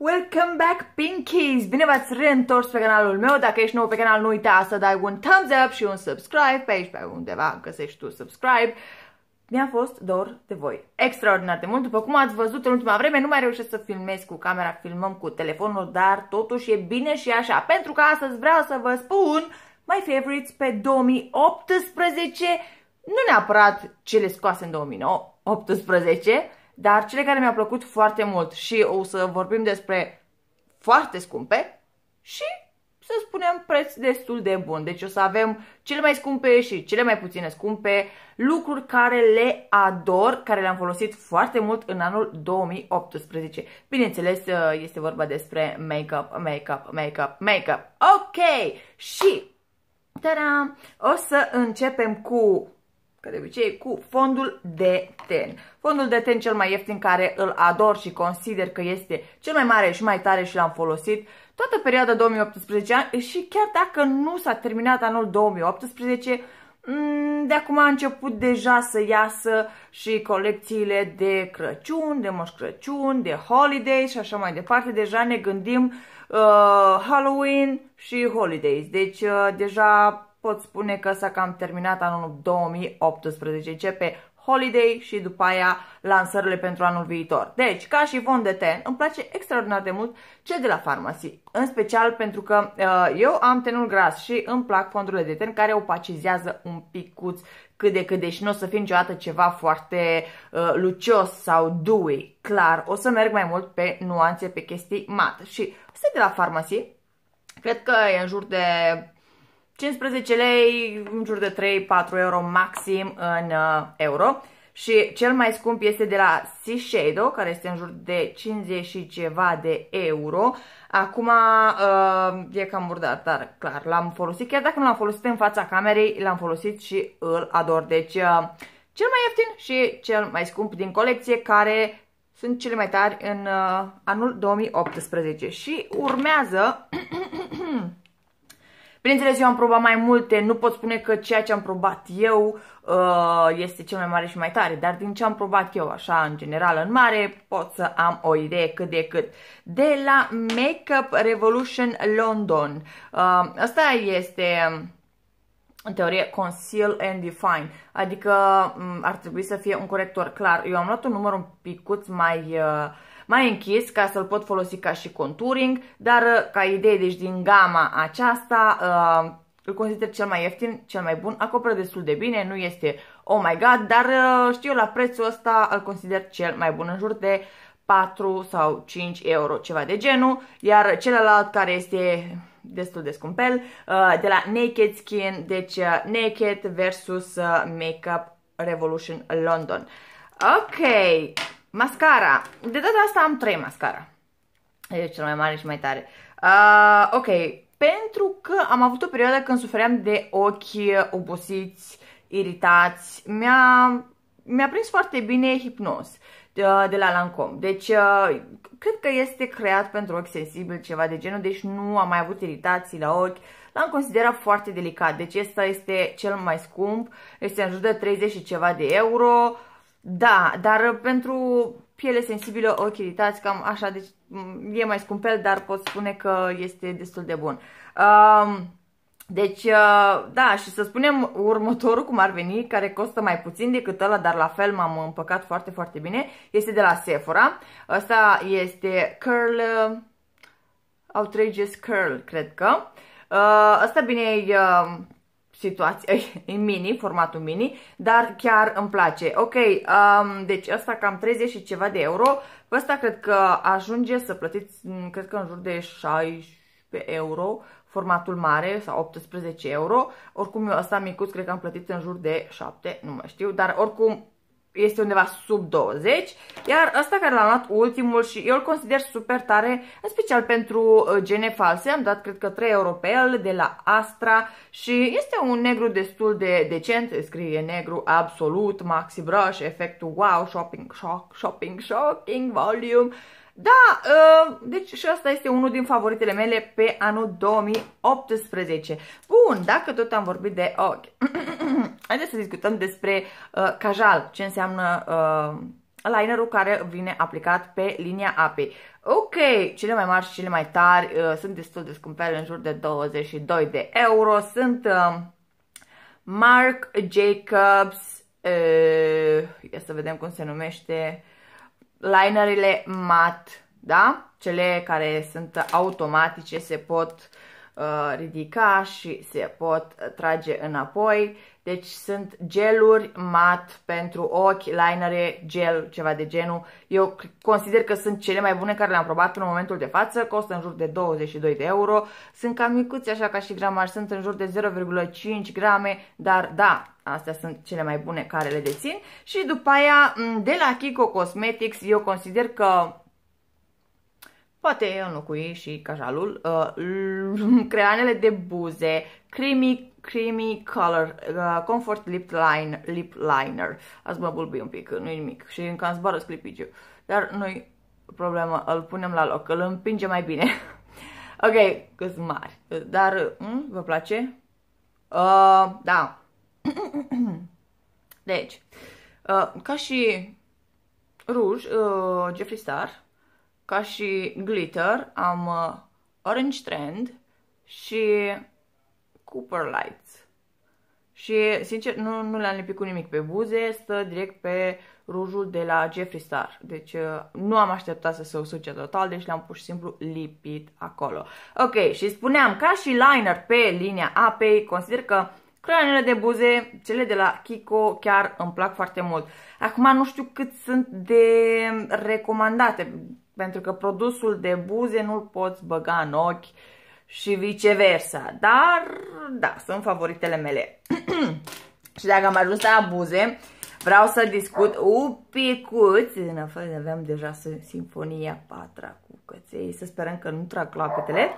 Welcome back, Pinkies! Bine v-ați reîntors pe canalul meu. Dacă ești nou pe canal, nu uita să dai un thumbs up și un subscribe. Pe aici, pe undeva, găsești tu subscribe. Mi-a fost dor de voi. Extraordinar de mult. După cum ați văzut în ultima vreme, nu mai reușesc să filmez cu camera, filmăm cu telefonul, dar totuși e bine și așa. Pentru că astăzi vreau să vă spun My Favorites pe 2018, nu neapărat cele scoase în 2018, dar cele care mi-au plăcut foarte mult și o să vorbim despre foarte scumpe și să spunem preț destul de bun. Deci o să avem cele mai scumpe și cele mai puține scumpe, lucruri care le ador, care le-am folosit foarte mult în anul 2018. Bineînțeles, uh, este vorba despre make-up, make-up, make-up, make-up. Ok! Și, tada! O să începem cu că de obicei cu fondul de ten. Fondul de ten cel mai ieftin care îl ador și consider că este cel mai mare și mai tare și l-am folosit toată perioada 2018 și chiar dacă nu s-a terminat anul 2018, mm, de acum a început deja să iasă și colecțiile de Crăciun, de Moș Crăciun, de Holiday și așa mai departe. Deja ne gândim uh, Halloween și Holidays. Deci uh, deja pot spune că s-a cam terminat anul 2018. Începe Holiday și după aia lansările pentru anul viitor. Deci, ca și fond de ten, îmi place extraordinar de mult ce de la farmacie, În special pentru că uh, eu am tenul gras și îmi plac fondurile de ten care opacizează un picuț cât de cât, deci nu o să fie niciodată ceva foarte uh, lucios sau dewy, clar. O să merg mai mult pe nuanțe, pe chestii mat. Și asta de la farmacie. cred că e în jur de 15 lei, în jur de 3-4 euro maxim în uh, euro. Și cel mai scump este de la Sea Shadow, care este în jur de 50 și ceva de euro. Acum uh, e cam murdar, dar clar, l-am folosit. Chiar dacă nu l-am folosit în fața camerei, l-am folosit și îl ador. Deci uh, cel mai ieftin și cel mai scump din colecție, care sunt cele mai tari în uh, anul 2018. Și urmează Bineînțeles, eu am probat mai multe, nu pot spune că ceea ce am probat eu uh, este cel mai mare și mai tare, dar din ce am probat eu, așa, în general, în mare, pot să am o idee cât de cât. De la Makeup Revolution London. Uh, asta este în teorie, conceal and define, adică mm, ar trebui să fie un corector clar. Eu am luat un număr un picuț mai uh, mai închis ca să-l pot folosi ca și contouring, dar uh, ca idee, deci din gama aceasta, uh, îl consider cel mai ieftin, cel mai bun, acoperă destul de bine, nu este oh my god, dar uh, știu la prețul ăsta îl consider cel mai bun, în jur de 4 sau 5 euro, ceva de genul, iar celălalt care este destul de scumpel, de la Naked Skin, deci Naked versus Makeup Revolution London. Ok, Mascara. De data asta am trei mascara. E cel mai mare și mai tare. Uh, ok, pentru că am avut o perioadă când sufeream de ochi obosiți, iritați, mi-a mi-a prins foarte bine hipnos de la Lancome. Deci, cred că este creat pentru ochi sensibil, ceva de genul, deci nu am mai avut iritații la ochi. L-am considerat foarte delicat, deci ăsta este cel mai scump, este în jur de 30 și ceva de euro. Da, dar uh, pentru piele sensibilă, ochi iritați, cam așa, deci mm, e mai scumpel, dar pot spune că este destul de bun. Um, deci, uh, da, și să spunem următorul cum ar veni, care costă mai puțin decât ăla, dar la fel m-am împăcat foarte, foarte bine, este de la Sephora. Ăsta este Curl, uh, Outrageous Curl, cred că. Ăsta, bine, e situația, e mini, formatul mini, dar chiar îmi place. Ok, um, deci ăsta cam 30 și ceva de euro. Pe ăsta cred că ajunge să plătiți, mm, cred că în jur de 16 euro, formatul mare sau 18 euro. Oricum eu ăsta micuț cred că am plătit în jur de 7, nu mai știu, dar oricum este undeva sub 20, iar ăsta care l-am luat ultimul și eu îl consider super tare, în special pentru uh, gene false, am dat cred că 3 euro pe el de la Astra și este un negru destul de decent, scrie negru absolut, maxi brush, efectul wow, shopping, shock, shopping, shocking, volume, da, uh, deci și asta este unul din favoritele mele pe anul 2018. Bun, dacă tot am vorbit de ochi. Okay. Haideți să discutăm despre uh, cajal, ce înseamnă uh, linerul care vine aplicat pe linia apei. Ok, cele mai mari și cele mai tari uh, sunt destul de scumpere, în jur de 22 de euro. Sunt uh, Marc Jacobs, uh, ia să vedem cum se numește, linerile mat, da? Cele care sunt automatice, se pot uh, ridica și se pot trage înapoi. Deci sunt geluri mat pentru ochi, linere, gel, ceva de genul. Eu consider că sunt cele mai bune care le-am probat în momentul de față. Costă în jur de 22 de euro. Sunt cam micuți așa ca și gramaj, sunt în jur de 0,5 grame, dar da, astea sunt cele mai bune care le dețin. Și după aia, de la Kiko Cosmetics, eu consider că poate înlocui și cajalul, uh, creanele de buze, crimi Creamy Color uh, Comfort Lip, Line, Lip Liner. Ați mă bulbi un pic, nu-i nimic. Și încă am zboară sclipiciu. Dar nu-i problemă, îl punem la loc, îl împinge mai bine. ok, cât mari. Dar, mm, vă place? Uh, da. deci, uh, ca și ruj, uh, Jeffree Star, ca și glitter, am uh, Orange Trend și Cooper Lights. Și, sincer, nu, nu le-am lipit cu nimic pe buze, stă direct pe rujul de la Jeffree Star. Deci uh, nu am așteptat să se usuce total, deci l-am pur și simplu lipit acolo. Ok, și spuneam, ca și liner pe linia apei, consider că creionele de buze, cele de la Kiko, chiar îmi plac foarte mult. Acum nu știu cât sunt de recomandate, pentru că produsul de buze nu-l poți băga în ochi și viceversa. Dar, da, sunt favoritele mele. și dacă am ajuns la abuze, vreau să discut u picuț, în afară de aveam deja simfonia 4 cu căței, să sperăm că nu trag clapetele,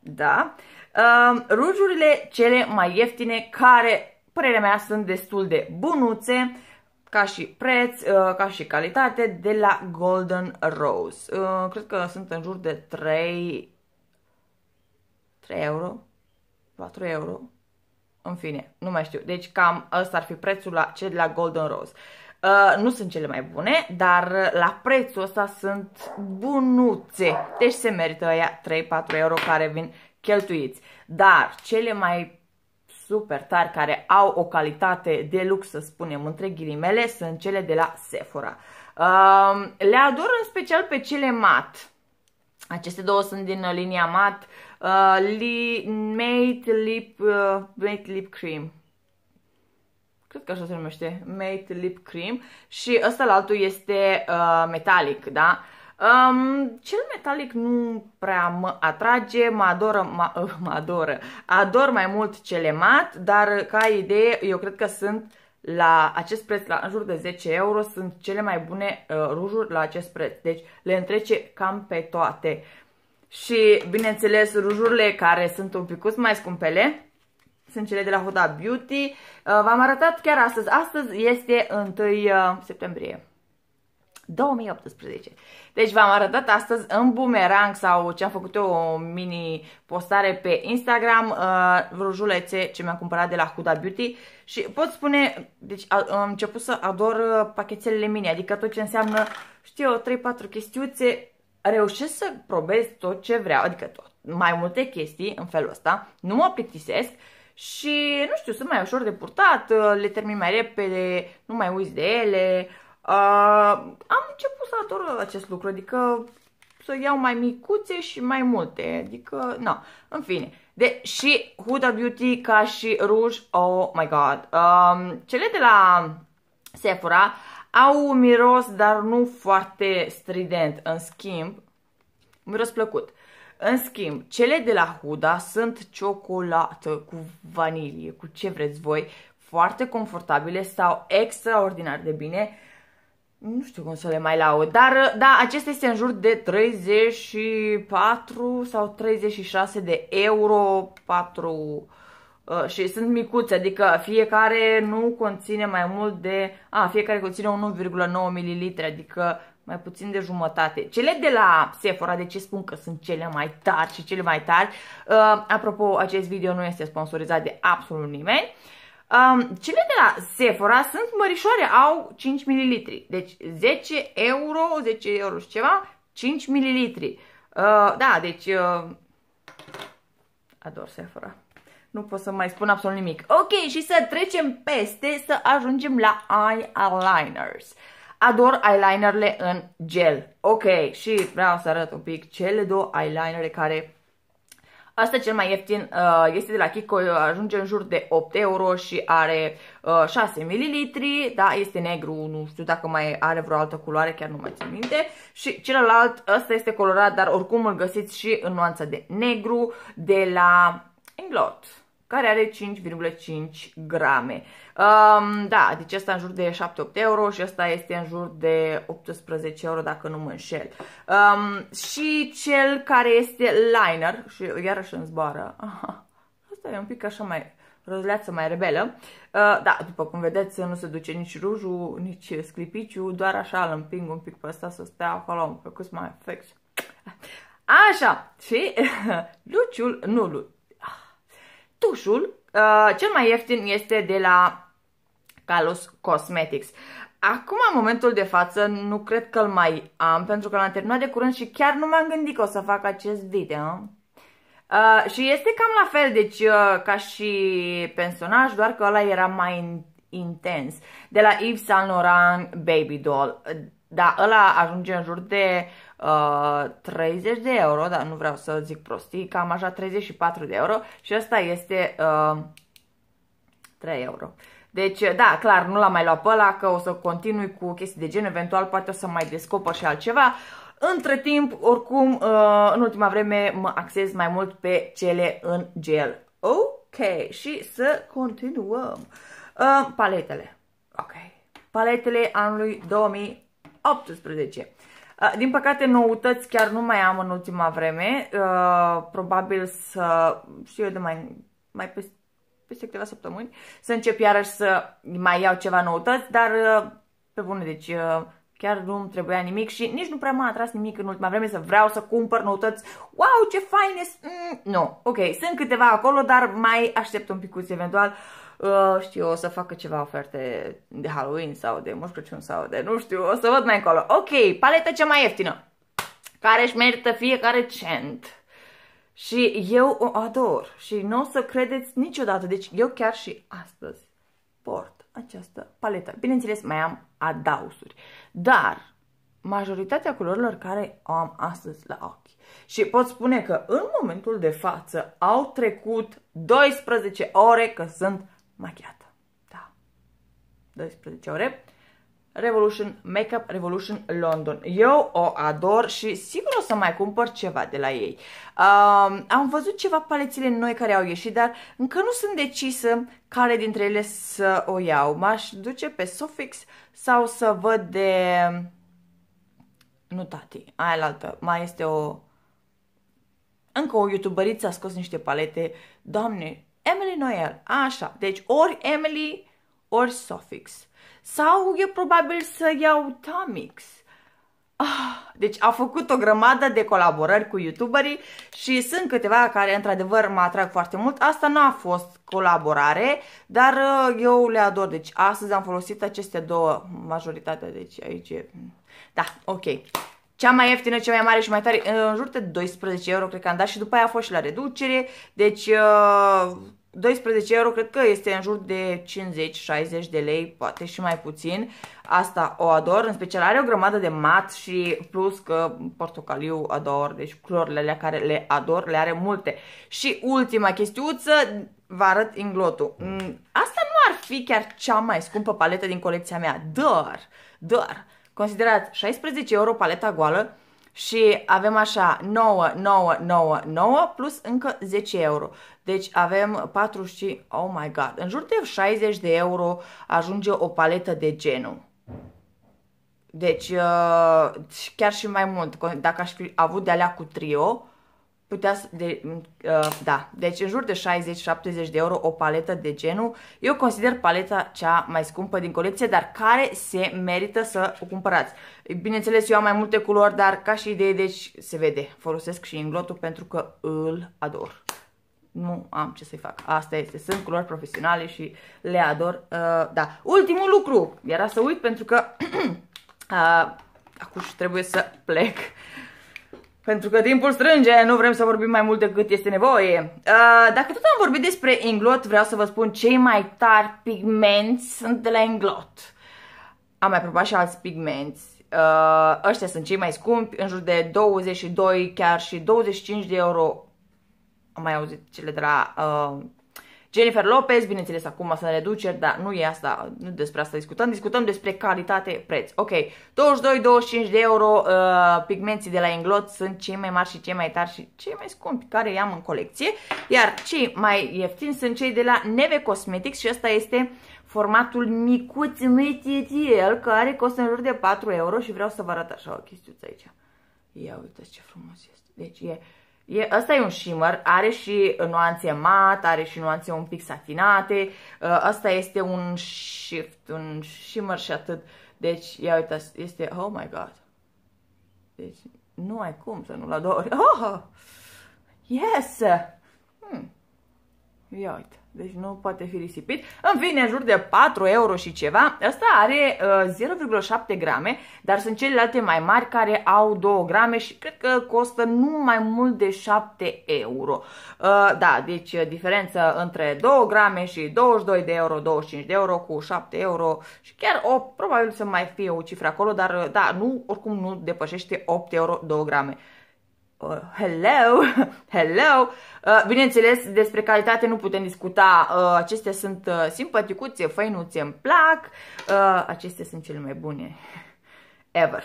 da, uh, rujurile cele mai ieftine care, părerea mea, sunt destul de bunuțe, ca și preț, uh, ca și calitate, de la Golden Rose. Uh, cred că sunt în jur de 3 3 euro, 4 euro, în fine, nu mai știu. Deci cam ăsta ar fi prețul la cel de la Golden Rose. Uh, nu sunt cele mai bune, dar la prețul ăsta sunt bunuțe. Deci se merită aia 3-4 euro care vin cheltuiți. Dar cele mai super tari care au o calitate de lux, să spunem, între ghilimele, sunt cele de la Sephora. Uh, le ador în special pe cele mat. Aceste două sunt din linia mat, Uh, li, mate Lip, uh, mate Lip Cream. Cred că așa se numește. Mate Lip Cream. Și ăsta la altul este uh, metalic, da? Um, cel metalic nu prea mă atrage, mă adoră, mă, uh, mă adoră. Ador mai mult cele mat, dar ca idee eu cred că sunt la acest preț, la în jur de 10 euro, sunt cele mai bune uh, rujuri la acest preț. Deci le întrece cam pe toate. Și, bineînțeles, rujurile care sunt un picuț mai scumpele. Sunt cele de la Huda Beauty. Uh, v-am arătat chiar astăzi. Astăzi este 1 uh, septembrie. 2018. Deci v-am arătat astăzi în bumerang sau ce am făcut eu o mini postare pe Instagram uh, rujulețe ce mi-am cumpărat de la Huda Beauty și pot spune, deci am început să ador pachetelele mini, adică tot ce înseamnă, știu eu, 3-4 chestiuțe reușesc să probez tot ce vreau, adică tot, mai multe chestii în felul ăsta, nu mă plictisesc și, nu știu, sunt mai ușor de purtat, le termin mai repede, nu mai uiți de ele. Uh, am început să ador acest lucru, adică să iau mai micuțe și mai multe, adică, na, în fine. De, și Huda Beauty ca și ruj, oh my god. Um, cele de la Sephora au un miros, dar nu foarte strident. În schimb, un miros plăcut. În schimb, cele de la Huda sunt ciocolată cu vanilie, cu ce vreți voi, foarte confortabile, sau extraordinar de bine. Nu știu cum să le mai laud, dar da, acesta este în jur de 34 sau 36 de euro, 4 Uh, și sunt micuțe, adică fiecare nu conține mai mult de... A, fiecare conține 1,9 ml, adică mai puțin de jumătate. Cele de la Sephora, de ce spun că sunt cele mai tari și cele mai tari? Uh, apropo, acest video nu este sponsorizat de absolut nimeni. Um, cele de la Sephora sunt mărișoare, au 5 ml, deci 10 euro, 10 euro și ceva, 5 ml. Uh, da, deci uh, ador Sephora. Nu pot să mai spun absolut nimic. Ok, și să trecem peste, să ajungem la eye Ador eyelinerle în gel. Ok, și vreau să arăt un pic cele două eyelinere care... Asta cel mai ieftin uh, este de la Kiko, ajunge în jur de 8 euro și are 6 uh, ml, da, este negru, nu știu dacă mai are vreo altă culoare, chiar nu mai țin minte. Și celălalt, ăsta este colorat, dar oricum îl găsiți și în nuanța de negru de la Inglot care are 5,5 grame. Um, da, deci asta în jur de 7-8 euro și asta este în jur de 18 euro dacă nu mă înșel. Um, și cel care este liner, și iarăși în zboară, Aha, asta e un pic așa mai rozleață mai rebelă. Uh, da, după cum vedeți, nu se duce nici rujul, nici sclipiciu, doar așa îl împing un pic pe ăsta să stea acolo, un pic mai fix. Așa, și luciul, nu, tușul, uh, cel mai ieftin este de la Kalos Cosmetics. Acum, în momentul de față, nu cred că îl mai am, pentru că l-am terminat de curând și chiar nu m-am gândit că o să fac acest video. Uh, și este cam la fel, deci, uh, ca și pensionaj, doar că ăla era mai in intens. De la Yves Saint Laurent Baby Doll. Uh, da, ăla ajunge în jur de uh, 30 de euro, dar nu vreau să zic prostii, cam așa 34 de euro și ăsta este uh, 3 euro. Deci, da, clar, nu l-am mai luat pe ăla, că o să continui cu chestii de gen, eventual poate o să mai descoper și altceva. Între timp, oricum, uh, în ultima vreme mă acces mai mult pe cele în gel. Ok, și să continuăm. Uh, paletele. Ok. Paletele anului 2018. Din păcate, noutăți chiar nu mai am în ultima vreme. Probabil să, știu eu, de mai, mai peste, peste câteva săptămâni, să încep iarăși să mai iau ceva noutăți, dar pe bune, deci chiar nu îmi trebuia nimic și nici nu prea m-a atras nimic în ultima vreme să vreau să cumpăr noutăți. Wow, ce fain Mm, nu, no. ok, sunt câteva acolo, dar mai aștept un picuț eventual. Uh, uh, știu, o să facă ceva oferte de Halloween sau de Moș Crăciun sau de nu știu, o să văd mai încolo. Ok, paleta cea mai ieftină, care își merită fiecare cent. Și eu o ador și nu o să credeți niciodată. Deci eu chiar și astăzi port această paletă. Bineînțeles, mai am adausuri, dar majoritatea culorilor care o am astăzi la ochi. Și pot spune că în momentul de față au trecut 12 ore că sunt machiată. Da. 12 ore. Revolution Makeup Revolution London. Eu o ador și sigur o să mai cumpăr ceva de la ei. Um, am văzut ceva palețile noi care au ieșit, dar încă nu sunt decisă care dintre ele să o iau. M-aș duce pe Sofix sau să văd de... Nu tati, aia altă. Mai este o... Încă o youtuberiță a scos niște palete. Doamne, Emily Noel. Așa, deci ori Emily, ori suffix. Sau e probabil să iau Tamix. Ah, deci a făcut o grămadă de colaborări cu youtuberii și sunt câteva care într-adevăr mă atrag foarte mult. Asta nu a fost colaborare, dar uh, eu le ador. Deci astăzi am folosit aceste două, majoritatea, deci aici e... Da, ok. Cea mai ieftină, cea mai mare și mai tare, în jur de 12 euro, cred că am dat și după aia a fost și la reducere. Deci, uh, 12 euro cred că este în jur de 50-60 de lei, poate și mai puțin. Asta o ador, în special are o grămadă de mat și plus că portocaliu ador, deci culorile alea care le ador, le are multe. Și ultima chestiuță, vă arăt inglotul. Mm, asta nu ar fi chiar cea mai scumpă paletă din colecția mea, dar, dar, considerați, 16 euro paleta goală, și avem așa 9, 9, 9, 9 plus încă 10 euro. Deci avem 45, oh my god, în jur de 60 de euro ajunge o paletă de genul. Deci uh, chiar și mai mult, dacă aș fi avut de alea cu trio, uh, putea să... De, uh, da, deci în jur de 60-70 de euro o paletă de genul. Eu consider paleta cea mai scumpă din colecție, dar care se merită să o cumpărați. Bineînțeles, eu am mai multe culori, dar ca și idee, deci se vede. Folosesc și inglotul pentru că îl ador. Nu am ce să-i fac. Asta este. Sunt culori profesionale și le ador. Uh, da. Ultimul lucru. Era să uit pentru că... uh, acum trebuie să plec. Uh, pentru că timpul strânge, nu vrem să vorbim mai mult decât este nevoie. Uh, dacă tot am vorbit despre inglot, vreau să vă spun cei mai tari pigmenti sunt de la inglot. Am mai probat și alți pigmenti. Uh, ăștia sunt cei mai scumpi, în jur de 22, chiar și 25 de euro. Am mai auzit cele de la uh, Jennifer Lopez, bineînțeles, acum sunt reduceri, dar nu e asta, nu despre asta discutăm. Discutăm despre calitate-preț. Ok, 22-25 de euro uh, pigmenții de la Inglot sunt cei mai mari și cei mai tari și cei mai scumpi care i-am în colecție. Iar cei mai ieftini sunt cei de la Neve Cosmetics și ăsta este formatul micuț el care costă în jur de 4 euro și vreau să vă arăt așa o chestiuță aici. Ia uitați ce frumos este. Deci e Yeah. E, ăsta e un shimmer, are și nuanțe mat, are și nuanțe un pic satinate. Uh, ăsta este un shift, un shimmer și atât. Deci, ia uitați, este... Oh my god! Deci, nu ai cum să nu-l adori. Oh! Yes! Hmm. Ia uite, deci nu poate fi risipit. În fine, în jur de 4 euro și ceva. Asta are uh, 0,7 grame, dar sunt celelalte mai mari care au 2 grame și cred că costă nu mai mult de 7 euro. Uh, da, deci uh, diferență între 2 grame și 22 de euro, 25 de euro cu 7 euro și chiar 8, probabil să mai fie o cifră acolo, dar uh, da, nu, oricum nu depășește 8 euro 2 grame. Uh, hello, hello. Uh, bineînțeles, despre calitate nu putem discuta. Uh, acestea sunt uh, simpaticuțe, făinuțe, îmi plac. Uh, acestea sunt cele mai bune. Ever.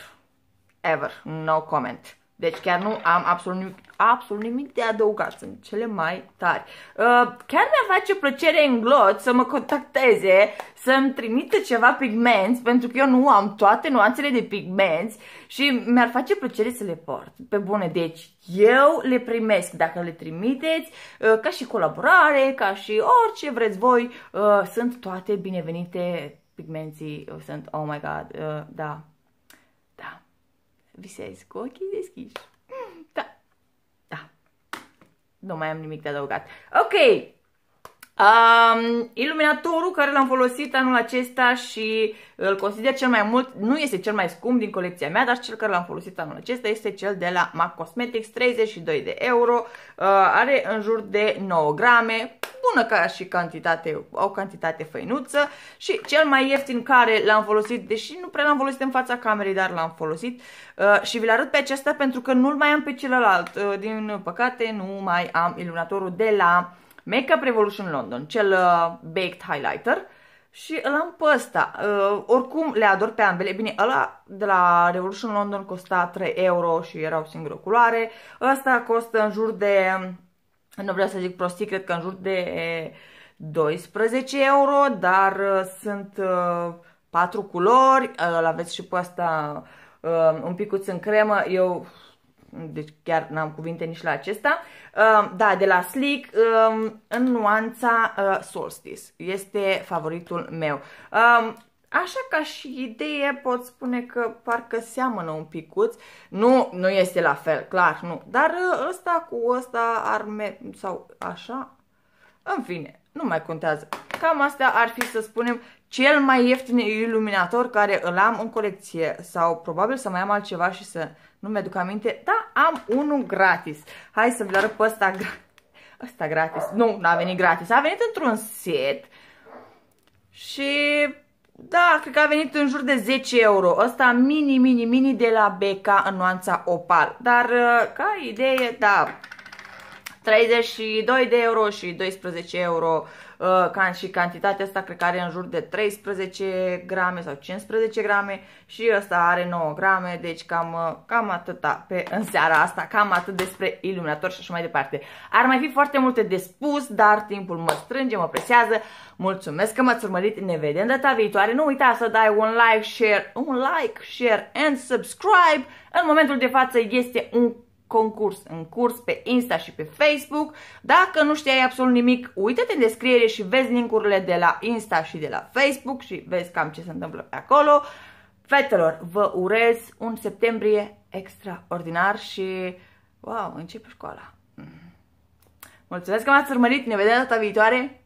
Ever. No comment. Deci chiar nu am absolut nimic, absolut nimic de adăugat, sunt cele mai tari. Uh, chiar mi-ar face plăcere în glot să mă contacteze, să-mi trimită ceva pigmenți, pentru că eu nu am toate nuanțele de pigmenți și mi-ar face plăcere să le port, pe bune. Deci eu le primesc dacă le trimiteți, uh, ca și colaborare, ca și orice vreți voi, uh, sunt toate binevenite pigmenții, uh, sunt, oh my god, uh, da, visezi cu ochii deschiși. Da. Da. Nu mai am nimic de adăugat. Ok! Um, iluminatorul care l-am folosit anul acesta și îl consider cel mai mult, nu este cel mai scump din colecția mea, dar cel care l-am folosit anul acesta este cel de la MAC Cosmetics, 32 de euro, uh, are în jur de 9 grame, bună ca și cantitate, o cantitate făinuță și cel mai ieftin care l-am folosit, deși nu prea l-am folosit în fața camerei, dar l-am folosit uh, și vi-l arăt pe acesta pentru că nu-l mai am pe celălalt, uh, din păcate nu mai am iluminatorul de la Makeup Revolution London, cel uh, baked highlighter și îl am pe ăsta. Uh, oricum le ador pe ambele. Bine, ăla de la Revolution London costa 3 euro și era o singură culoare. Ăsta costă în jur de, nu vreau să zic prostii, cred că în jur de 12 euro, dar uh, sunt uh, 4 culori. Îl aveți și pe ăsta uh, un picuț în cremă. Eu deci chiar n-am cuvinte nici la acesta, uh, da, de la Slick, uh, în nuanța uh, Solstice. Este favoritul meu. Uh, Așa ca și idee pot spune că parcă seamănă un picuț. Nu, nu este la fel, clar, nu. Dar uh, ăsta cu ăsta ar sau așa. În fine, nu mai contează. Cam asta ar fi să spunem cel mai ieftin iluminator care îl am în colecție sau probabil să mai am altceva și să nu mi-aduc aminte, da, am unul gratis. Hai să vi-l arăt pe ăsta gratis. Ăsta gratis. Nu, n-a venit gratis. A venit într-un set și da, cred că a venit în jur de 10 euro. Ăsta mini, mini, mini de la BK în nuanța opal. Dar uh, ca idee, da, 32 de euro și 12 euro uh, ca și cantitatea asta cred că are în jur de 13 grame sau 15 grame și ăsta are 9 grame, deci cam, uh, cam atâta pe în seara asta, cam atât despre iluminator și așa mai departe. Ar mai fi foarte multe de spus, dar timpul mă strânge, mă presează. Mulțumesc că m-ați urmărit, ne vedem data viitoare. Nu uita să dai un like, share, un like, share and subscribe. În momentul de față este un concurs, în curs pe Insta și pe Facebook. Dacă nu știai absolut nimic, uite-te în descriere și vezi linkurile de la Insta și de la Facebook și vezi cam ce se întâmplă pe acolo. Fetelor, vă urez un septembrie extraordinar și wow, începe școala. Mm. Mulțumesc că m-ați urmărit, ne vedem data viitoare!